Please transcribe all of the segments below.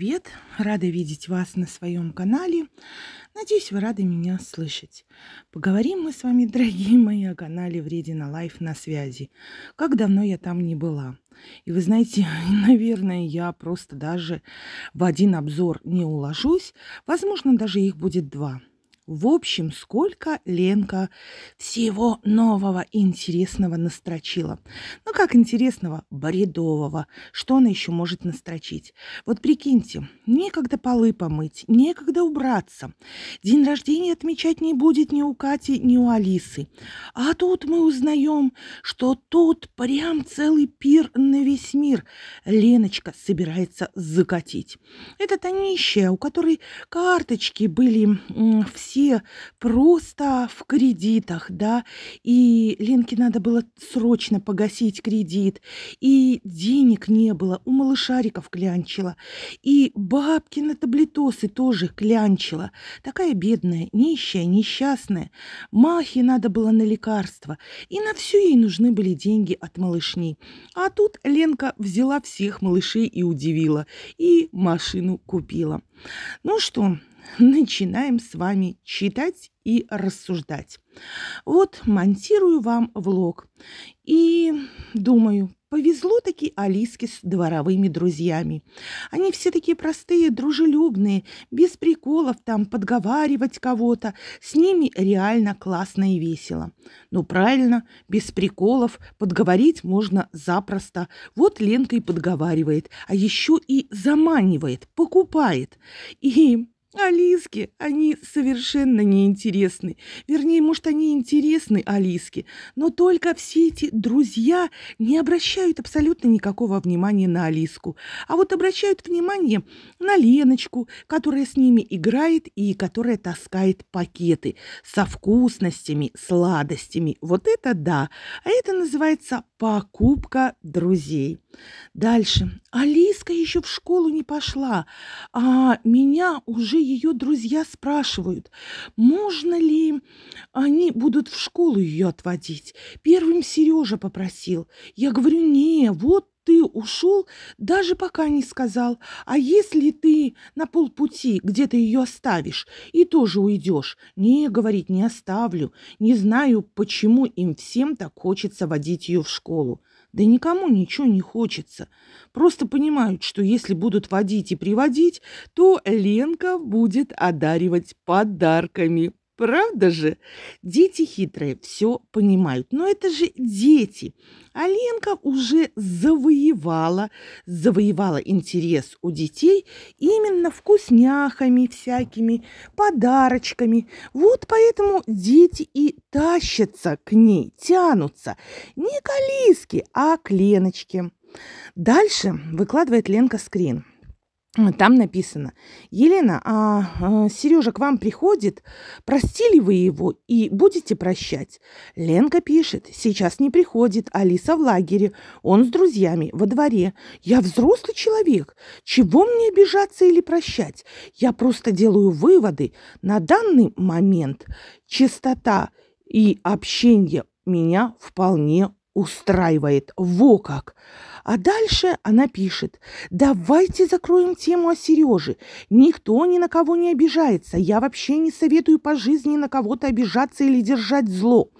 привет! Рада видеть вас на своем канале. Надеюсь, вы рады меня слышать. Поговорим мы с вами, дорогие мои, о канале Вредина Лайф на связи. Как давно я там не была. И вы знаете, наверное, я просто даже в один обзор не уложусь. Возможно, даже их будет два. В общем, сколько Ленка всего нового интересного настрочила. Ну, как интересного? Бредового. Что она еще может настрочить? Вот прикиньте, некогда полы помыть, некогда убраться. День рождения отмечать не будет ни у Кати, ни у Алисы. А тут мы узнаем, что тут прям целый пир на весь мир Леночка собирается закатить. Это та нищая, у которой карточки были все вообще просто в кредитах, да, и Ленке надо было срочно погасить кредит, и денег не было, у малышариков клянчила, и бабки на таблетосы тоже клянчила. Такая бедная, нищая, несчастная. Махе надо было на лекарства, и на все ей нужны были деньги от малышней, А тут Ленка взяла всех малышей и удивила, и машину купила. Ну что, начинаем с вами читать и рассуждать. Вот монтирую вам влог и думаю, повезло таки Алиске с дворовыми друзьями. Они все такие простые, дружелюбные, без приколов там подговаривать кого-то. С ними реально классно и весело. Ну, правильно, без приколов подговорить можно запросто. Вот Ленка и подговаривает, а еще и заманивает, покупает. И Алиске они совершенно неинтересны. Вернее, может, они интересны Алиске, но только все эти друзья не обращают абсолютно никакого внимания на Алиску. А вот обращают внимание на Леночку, которая с ними играет и которая таскает пакеты со вкусностями, сладостями. Вот это да. А это называется покупка друзей. Дальше. Алиска еще в школу не пошла, а меня уже ее друзья спрашивают, можно ли они будут в школу ее отводить. Первым Сережа попросил. Я говорю, не, вот ты ушел, даже пока не сказал. А если ты на полпути где-то ее оставишь и тоже уйдешь? Не, говорить не оставлю. Не знаю, почему им всем так хочется водить ее в школу. Да никому ничего не хочется. Просто понимают, что если будут водить и приводить, то Ленка будет одаривать подарками. Правда же? Дети хитрые, все понимают. Но это же дети. А Ленка уже завоевала, завоевала интерес у детей именно вкусняхами всякими, подарочками. Вот поэтому дети и тащатся к ней, тянутся. Не к Алиске, а к Леночке. Дальше выкладывает Ленка скрин. Там написано, Елена, а, а Сережа к вам приходит, простили вы его и будете прощать? Ленка пишет, сейчас не приходит, Алиса в лагере, он с друзьями во дворе. Я взрослый человек, чего мне обижаться или прощать? Я просто делаю выводы. На данный момент чистота и общение меня вполне устраивает. Во как! А дальше она пишет. Давайте закроем тему о Сереже. Никто ни на кого не обижается. Я вообще не советую по жизни на кого-то обижаться или держать зло.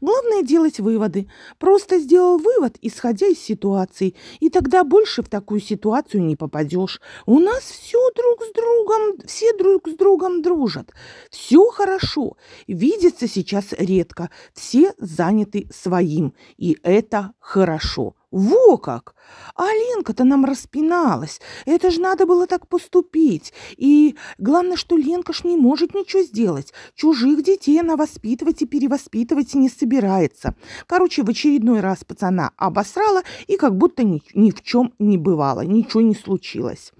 Главное делать выводы. Просто сделал вывод, исходя из ситуации. И тогда больше в такую ситуацию не попадешь. У нас все друг с другом, все друг с другом дружат. Все хорошо. Видятся сейчас редко. Все заняты своим. И это хорошо. Во как! Аленка-то нам распиналась. Это же надо было так поступить. И главное, что Ленка ж не может ничего сделать. Чужих детей она воспитывать и перевоспитывать не собирается. Короче, в очередной раз пацана обосрала и как будто ни, ни в чем не бывало, ничего не случилось.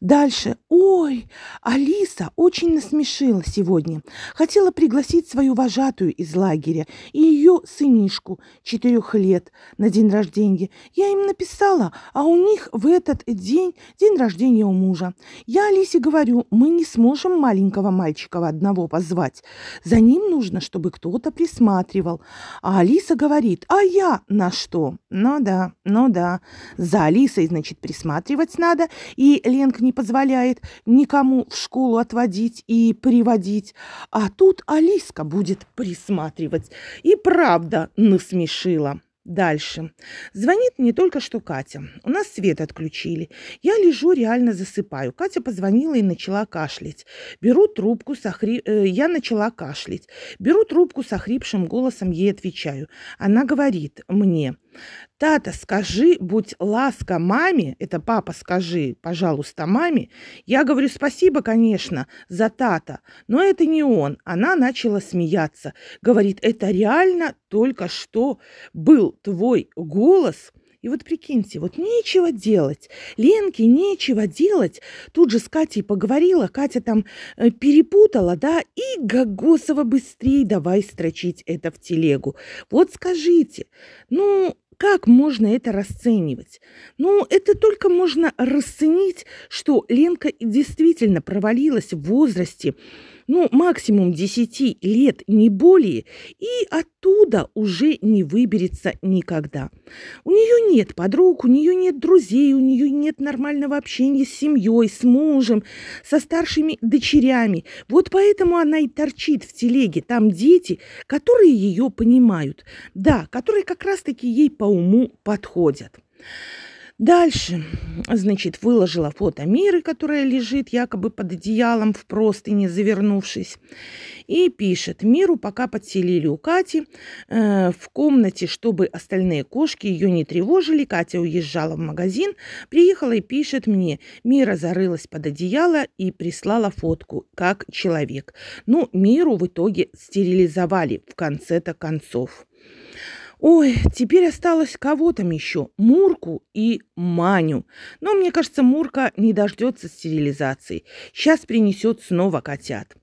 Дальше. Ой, Алиса очень насмешила сегодня. Хотела пригласить свою вожатую из лагеря и ее сынишку четырех лет на день рождения подруги. Я им написала, а у них в этот день день рождения у мужа. Я Алисе говорю, мы не сможем маленького мальчика одного позвать. За ним нужно, чтобы кто-то присматривал. А Алиса говорит, а я на что? Ну да, ну да. За Алисой, значит, присматривать надо. И Ленк не позволяет никому в школу отводить и приводить. А тут Алиска будет присматривать. И правда насмешила. Дальше. Звонит мне только что Катя. У нас свет отключили. Я лежу, реально засыпаю. Катя позвонила и начала кашлять. Беру трубку с охри... Э, я начала кашлять. Беру трубку с охрипшим голосом, ей отвечаю. Она говорит мне, Тата, скажи, будь ласка маме, это папа, скажи, пожалуйста, маме. Я говорю, спасибо, конечно, за тата, но это не он. Она начала смеяться. Говорит, это реально только что был твой голос, и вот прикиньте, вот нечего делать. Ленке нечего делать. Тут же с Катей поговорила, Катя там э, перепутала, да, и Гагосова быстрее давай строчить это в телегу. Вот скажите, ну, как можно это расценивать? Ну, это только можно расценить, что Ленка действительно провалилась в возрасте, ну, максимум 10 лет, не более, и оттуда уже не выберется никогда. У нее нет подруг, у нее нет друзей, у нее нет нормального общения с семьей, с мужем, со старшими дочерями. Вот поэтому она и торчит в телеге. Там дети, которые ее понимают. Да, которые как раз-таки ей по уму подходят. Дальше, значит, выложила фото Миры, которая лежит якобы под одеялом в простыне, завернувшись. И пишет, Миру пока подселили у Кати э, в комнате, чтобы остальные кошки ее не тревожили. Катя уезжала в магазин, приехала и пишет мне, Мира зарылась под одеяло и прислала фотку, как человек. Ну, Миру в итоге стерилизовали в конце-то концов. Ой, теперь осталось кого там еще? Мурку и Маню. Но мне кажется, Мурка не дождется стерилизации. Сейчас принесет снова котят.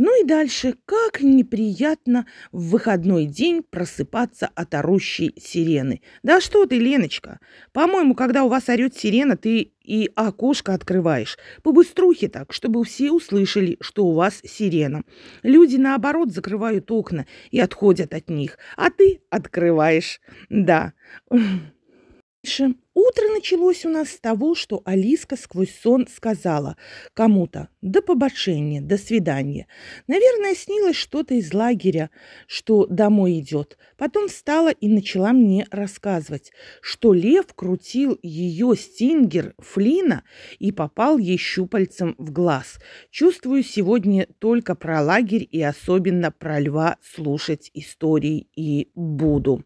Ну и дальше, как неприятно в выходной день просыпаться от орущей сирены. Да что ты, Леночка, по-моему, когда у вас орет сирена, ты и окошко открываешь. Побыструхи так, чтобы все услышали, что у вас сирена. Люди, наоборот, закрывают окна и отходят от них, а ты открываешь. Да. Дальше Утро началось у нас с того, что Алиска сквозь сон сказала кому-то «до побочения, до свидания». Наверное, снилось что-то из лагеря, что домой идет. Потом встала и начала мне рассказывать, что лев крутил ее стингер Флина и попал ей щупальцем в глаз. Чувствую сегодня только про лагерь и особенно про льва слушать истории и буду.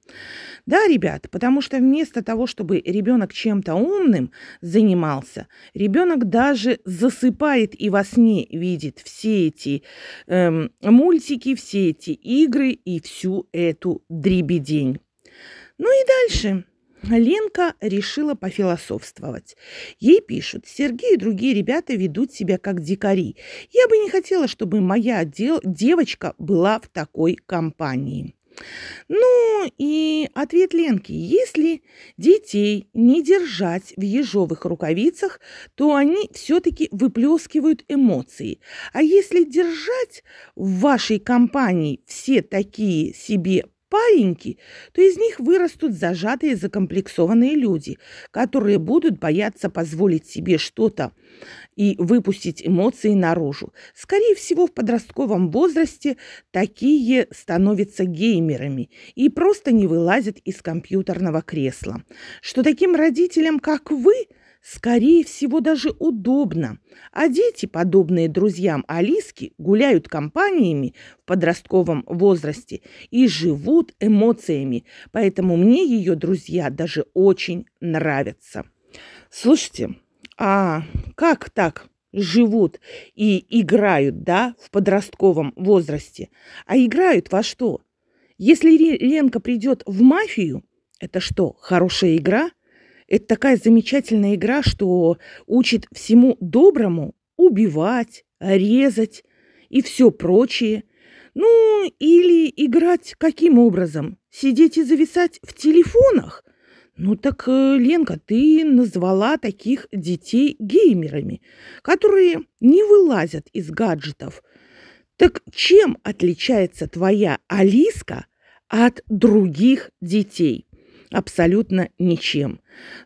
Да, ребят, потому что вместо того, чтобы ребенок ребенок чем-то умным занимался, ребенок даже засыпает и во сне видит все эти эм, мультики, все эти игры и всю эту дребедень. Ну и дальше. Ленка решила пофилософствовать. Ей пишут, Сергей и другие ребята ведут себя как дикари. Я бы не хотела, чтобы моя дел- девочка была в такой компании. Ну и ответ Ленки. Если детей не держать в ежовых рукавицах, то они все-таки выплескивают эмоции. А если держать в вашей компании все такие себе пареньки, то из них вырастут зажатые, закомплексованные люди, которые будут бояться позволить себе что-то и выпустить эмоции наружу. Скорее всего, в подростковом возрасте такие становятся геймерами и просто не вылазят из компьютерного кресла. Что таким родителям, как вы – Скорее всего, даже удобно. А дети, подобные друзьям Алиски, гуляют компаниями в подростковом возрасте и живут эмоциями, поэтому мне ее друзья даже очень нравятся. Слушайте, а как так живут и играют, да, в подростковом возрасте? А играют во что? Если Ленка придет в мафию, это что, хорошая игра – это такая замечательная игра, что учит всему доброму убивать, резать и все прочее. Ну, или играть каким образом? Сидеть и зависать в телефонах? Ну так, э, Ленка, ты назвала таких детей геймерами, которые не вылазят из гаджетов. Так чем отличается твоя Алиска от других детей? абсолютно ничем.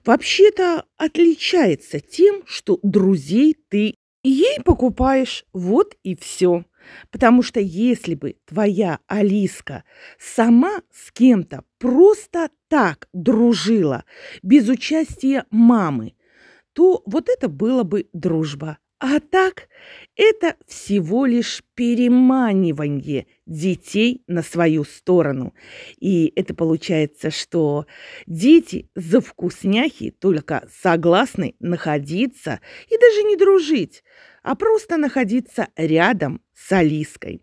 Вообще-то отличается тем, что друзей ты ей покупаешь, вот и все. Потому что если бы твоя Алиска сама с кем-то просто так дружила, без участия мамы, то вот это было бы дружба. А так это всего лишь переманивание детей на свою сторону. И это получается, что дети за вкусняхи только согласны находиться и даже не дружить, а просто находиться рядом с Алиской.